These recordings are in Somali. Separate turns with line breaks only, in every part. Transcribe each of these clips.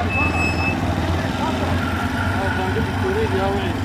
Thank you.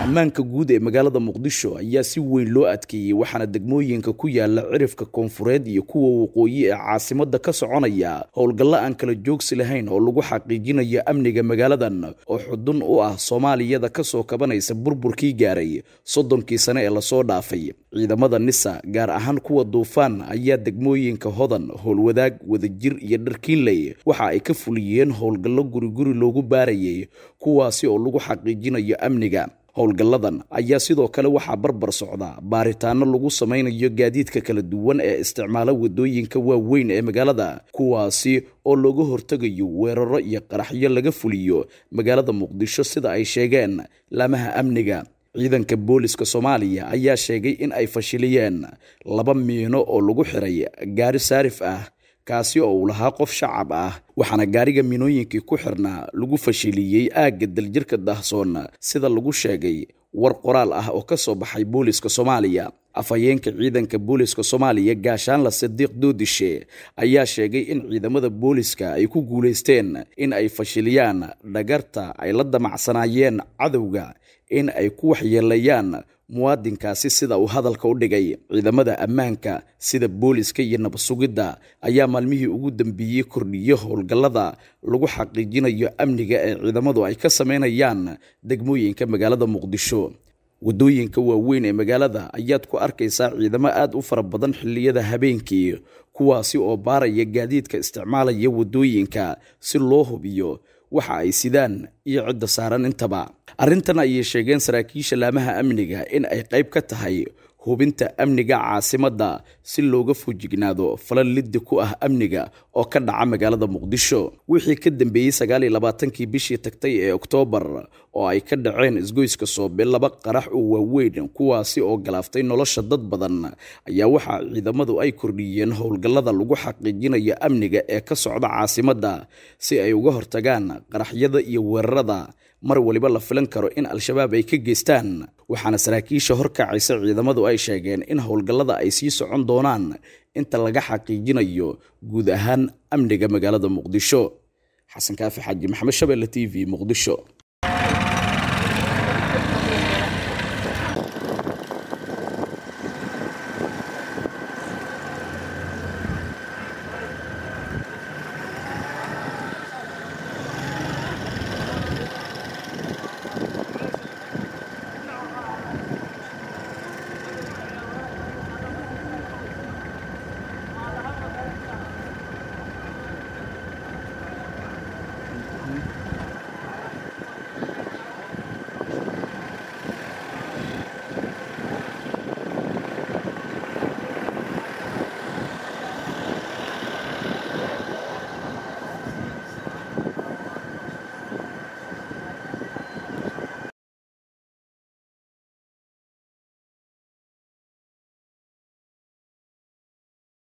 ammaanka guud ee magaalada muqdisho ayaa si weyn loo adkeeyey waxaana degmooyinka ku yaala cirifka koonfureed iyo kuwa waqooyi ee caasimadda ka soconaya howlgallo aan kala joogsi lahayn oo lagu xaqiijinayo amniga magaaladan oo xudun u ah soomaaliyada kasoo kabanaysa burburkii gaaray soddonkii sane ee lasoo dhaafay ciidamada nisa gaar ahaan kuwa duufaan ayaa degmooyinka hodan howlwadaag wadajir iyo dharkiinley waxa ay ka fuliyeen howlgallo guriguri loogu baarayay kuwaasi oo lagu xaqiijinayo amniga howlgalladan ayaa sidoo kale waxaa barbar socda baaritaano lagu samaynayo gaadiidka kala duwan ee isticmaala waddooyinka waaweyn ee magaalada kuwaasi oo looga hortegayo weeraro iyo qaraxyo laga fuliyo magaalada muqdisho sida ay sheegeen laamaha amniga ciidanka booliska soomaaliya ayaa sheegay in ay fashiliyeen laba miino oo lagu xiray gaari saarif ah kaasi oo uu lahaa qof shacab ah waxaana gaariga minooyinkii ku xirnaa lagu fashiliyey aagga daljirka dahsoon sida lagu sheegay war qoraal ah oo ka soo baxay booliska soomaaliya afhayeenka ciidanka booliska soomaaliya gaashaanla sadiiq doodishe ayaa sheegay in ciidamada booliska ay ku guulaysteen in ay fashiliyaan dhagarta ay la damacsanaayeen cadowga in ay ku waxyeelayaan muwaadinkaasi sida uu hadalka u dhigay ciidamada ammaanka sida booliska iyo nabadsugidda ayaa maalmihii ugu dambeeyey kordhiyo howlgallada lagu xaqiijinayo amniga ee ciidamadu ay ka samaynayaan degmooyinka magaalada muqdisho waddooyinka waaweyn ee magaalada ayaad ku arkaysaa ciidamo aad u fara badan xilliyada habeenkii kuwaasi oo baaraya gaadiidka isticmaalaya waddooyinka si loo hubiyo waxa ay sidaan iyo cidda saaran intaba arrintan ayay sheegeen saraakiisha laamaha amniga in ay qayb ka tahay hubinta amniga caasimadda si looga fujignaado falal liddi ku ah amniga oo ka dhaca magaalada muqdisho wixii ka dambeeyey sagaal iyo labaatankii bishii tagtay ee oktoobar oo ay ka dhaceen isgoyska soobe laba qarax oo waaweyn kuwaasi oo galaaftay nolosha dad badan ayaa waxaa ciidamadu ay kordhiyeen howlgallada lagu xaqiijinaya amniga ee ka socda caasimadda si ay uga hortagaan qaraxyada iyo weerarada mar waliba la filan karo in al-shabaab ay ka geystaan waxaana saraakiisha horkacaysa ciidamadu ay sheegeen in howlgallada ay sii socon doonaan inta laga xaqiijinayo guud ahaan amniga magaalada muqdisho xasan kaafi xaaji maxamed shabelle t v muqdisho